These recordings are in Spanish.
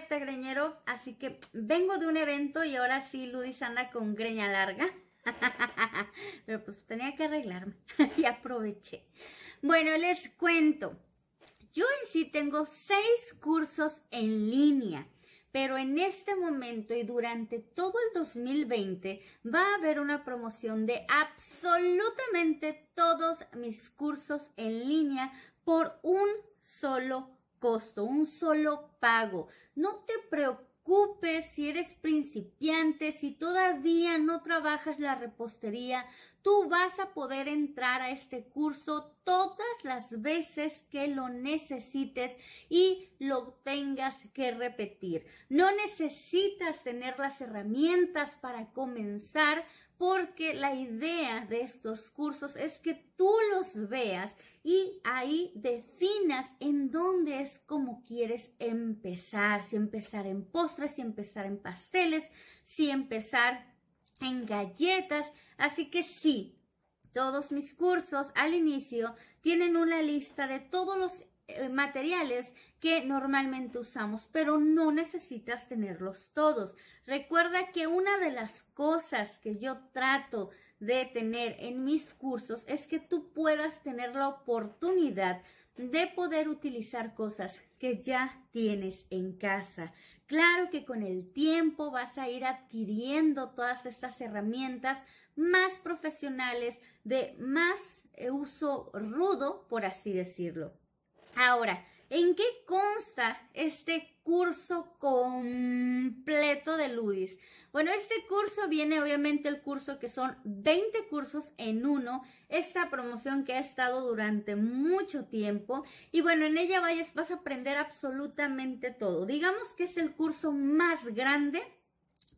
este greñero, así que vengo de un evento y ahora sí Ludis anda con greña larga. Pero pues tenía que arreglarme y aproveché. Bueno, les cuento. Yo en sí tengo seis cursos en línea, pero en este momento y durante todo el 2020 va a haber una promoción de absolutamente todos mis cursos en línea por un solo costo, un solo pago. No te preocupes si eres principiante, si todavía no trabajas la repostería, tú vas a poder entrar a este curso todas las veces que lo necesites y lo tengas que repetir. No necesitas tener las herramientas para comenzar porque la idea de estos cursos es que tú los veas y ahí definas en dónde es como quieres empezar, si empezar en postres, si empezar en pasteles, si empezar en galletas. Así que sí, todos mis cursos al inicio tienen una lista de todos los eh, materiales que normalmente usamos, pero no necesitas tenerlos todos. Recuerda que una de las cosas que yo trato de tener en mis cursos es que tú puedas tener la oportunidad de poder utilizar cosas que ya tienes en casa. Claro que con el tiempo vas a ir adquiriendo todas estas herramientas más profesionales, de más eh, uso rudo, por así decirlo. Ahora, ¿en qué consta este curso completo? de Ludis. Bueno, este curso viene obviamente el curso que son 20 cursos en uno, esta promoción que ha estado durante mucho tiempo y bueno, en ella vayas, vas a aprender absolutamente todo. Digamos que es el curso más grande,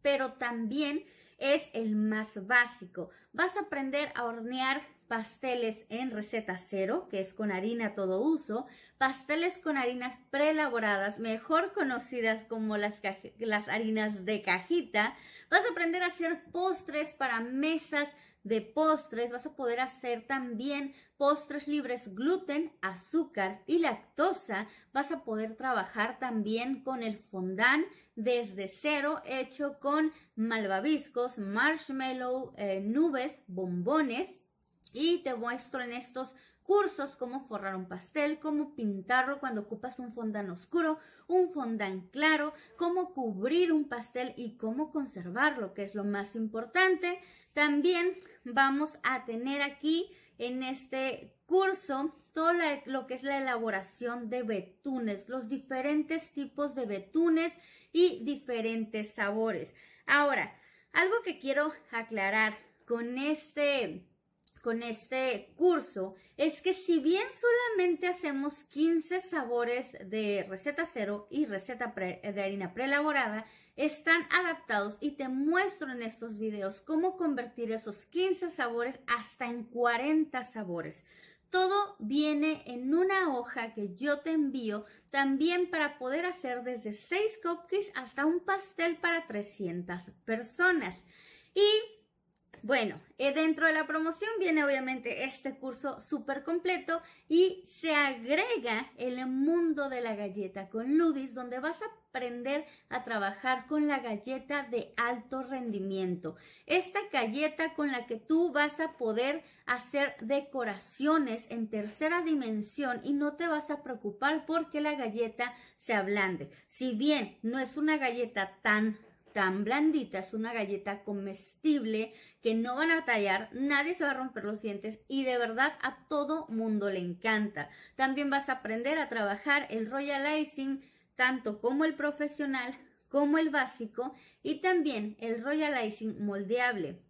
pero también es el más básico. Vas a aprender a hornear pasteles en receta cero, que es con harina todo uso, pasteles con harinas preelaboradas, mejor conocidas como las, las harinas de cajita. Vas a aprender a hacer postres para mesas de postres, vas a poder hacer también postres libres gluten, azúcar y lactosa. Vas a poder trabajar también con el fondant desde cero, hecho con malvaviscos, marshmallow, eh, nubes, bombones. Y te muestro en estos cursos cómo forrar un pastel, cómo pintarlo cuando ocupas un fondant oscuro, un fondant claro, cómo cubrir un pastel y cómo conservarlo, que es lo más importante. También vamos a tener aquí en este curso todo lo que es la elaboración de betunes, los diferentes tipos de betunes y diferentes sabores. Ahora, algo que quiero aclarar con este con este curso es que si bien solamente hacemos 15 sabores de receta cero y receta eh, de harina preelaborada, están adaptados y te muestro en estos videos cómo convertir esos 15 sabores hasta en 40 sabores. Todo viene en una hoja que yo te envío también para poder hacer desde 6 cupcakes hasta un pastel para 300 personas. Y bueno, eh, dentro de la promoción viene obviamente este curso súper completo y se agrega el mundo de la galleta con Ludis, donde vas a aprender a trabajar con la galleta de alto rendimiento. Esta galleta con la que tú vas a poder hacer decoraciones en tercera dimensión y no te vas a preocupar porque la galleta se ablande. Si bien no es una galleta tan tan blanditas, una galleta comestible que no van a tallar, nadie se va a romper los dientes y de verdad a todo mundo le encanta. También vas a aprender a trabajar el Royal Icing, tanto como el profesional como el básico y también el Royal Icing moldeable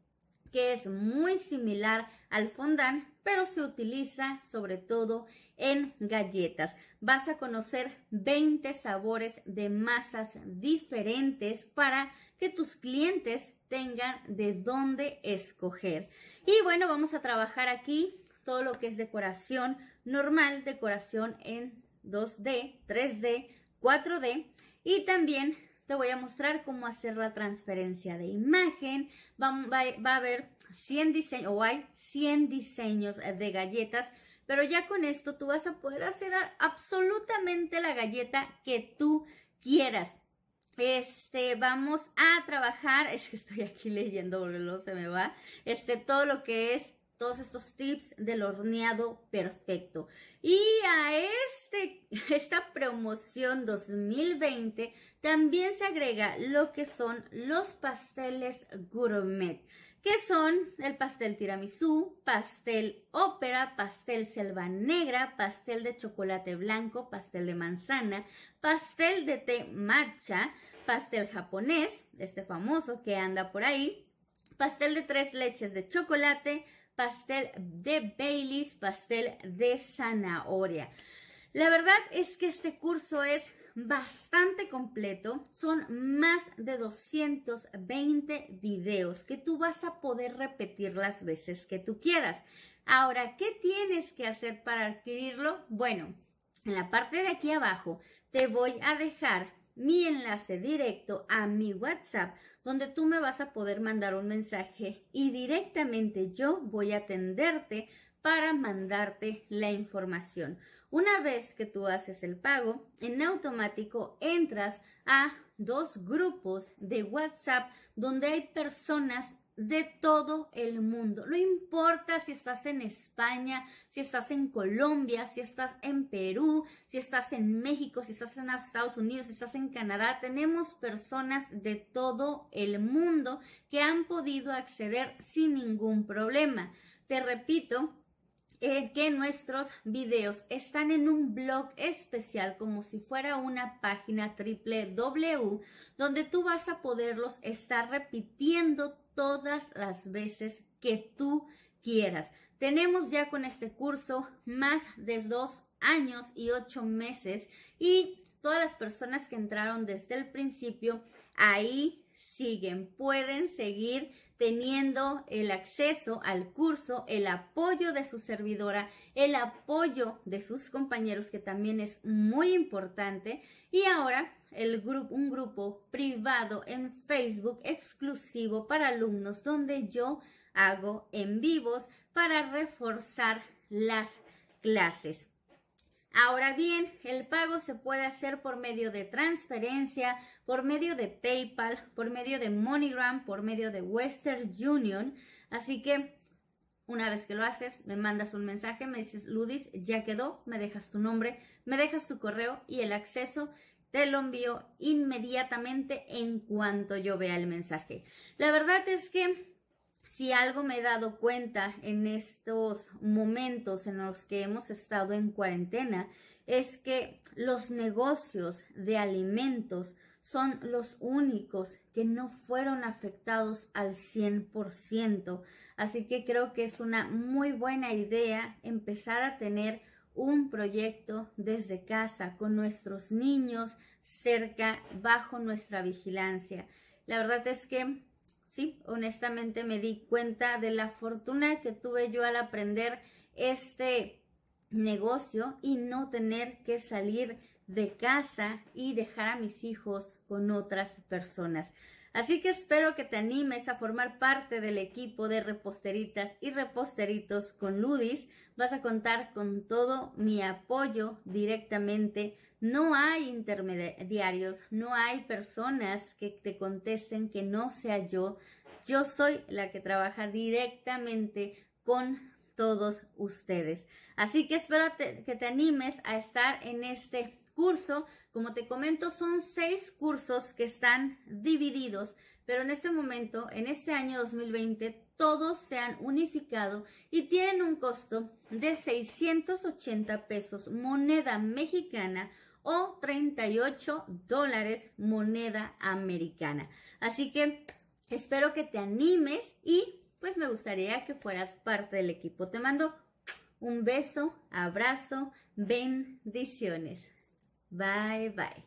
que es muy similar al fondant, pero se utiliza sobre todo en galletas. Vas a conocer 20 sabores de masas diferentes para que tus clientes tengan de dónde escoger. Y bueno, vamos a trabajar aquí todo lo que es decoración normal, decoración en 2D, 3D, 4D y también te voy a mostrar cómo hacer la transferencia de imagen. Va, va, a haber 100 diseños o hay 100 diseños de galletas pero ya con esto tú vas a poder hacer absolutamente la galleta que tú quieras. Este, vamos a trabajar, es que estoy aquí leyendo porque se me va, este, todo lo que es todos estos tips del horneado perfecto. Y a este, esta promoción 2020 también se agrega lo que son los pasteles gourmet, que son el pastel tiramisú, pastel ópera, pastel selva negra, pastel de chocolate blanco, pastel de manzana, pastel de té matcha, pastel japonés, este famoso que anda por ahí, pastel de tres leches de chocolate, pastel de Baileys, pastel de zanahoria. La verdad es que este curso es bastante completo. Son más de 220 videos que tú vas a poder repetir las veces que tú quieras. Ahora, ¿qué tienes que hacer para adquirirlo? Bueno, en la parte de aquí abajo te voy a dejar mi enlace directo a mi WhatsApp, donde tú me vas a poder mandar un mensaje y directamente yo voy a atenderte para mandarte la información. Una vez que tú haces el pago, en automático entras a dos grupos de WhatsApp donde hay personas de todo el mundo. No importa si estás en España, si estás en Colombia, si estás en Perú, si estás en México, si estás en Estados Unidos, si estás en Canadá, tenemos personas de todo el mundo que han podido acceder sin ningún problema. Te repito, eh, que nuestros videos están en un blog especial como si fuera una página www donde tú vas a poderlos estar repitiendo todas las veces que tú quieras. Tenemos ya con este curso más de dos años y ocho meses y todas las personas que entraron desde el principio ahí siguen, pueden seguir teniendo el acceso al curso, el apoyo de su servidora, el apoyo de sus compañeros, que también es muy importante. Y ahora el grupo, un grupo privado en Facebook exclusivo para alumnos donde yo hago en vivos para reforzar las clases. Ahora bien, el pago se puede hacer por medio de transferencia, por medio de PayPal, por medio de MoneyGram, por medio de Western Union. Así que una vez que lo haces, me mandas un mensaje, me dices, Ludis, ya quedó, me dejas tu nombre, me dejas tu correo y el acceso te lo envío inmediatamente en cuanto yo vea el mensaje. La verdad es que si algo me he dado cuenta en estos momentos en los que hemos estado en cuarentena, es que los negocios de alimentos son los únicos que no fueron afectados al 100%. Así que creo que es una muy buena idea empezar a tener un proyecto desde casa, con nuestros niños cerca, bajo nuestra vigilancia. La verdad es que, sí, honestamente me di cuenta de la fortuna que tuve yo al aprender este negocio y no tener que salir de casa y dejar a mis hijos con otras personas. Así que espero que te animes a formar parte del equipo de reposteritas y reposteritos con Ludis. Vas a contar con todo mi apoyo directamente. No hay intermediarios, no hay personas que te contesten que no sea yo. Yo soy la que trabaja directamente con todos ustedes. Así que espero que te animes a estar en este curso. Como te comento, son seis cursos que están divididos, pero en este momento, en este año 2020, todos se han unificado y tienen un costo de 680 pesos moneda mexicana o 38 dólares moneda americana. Así que espero que te animes y pues me gustaría que fueras parte del equipo. Te mando un beso, abrazo, bendiciones. Bye bye.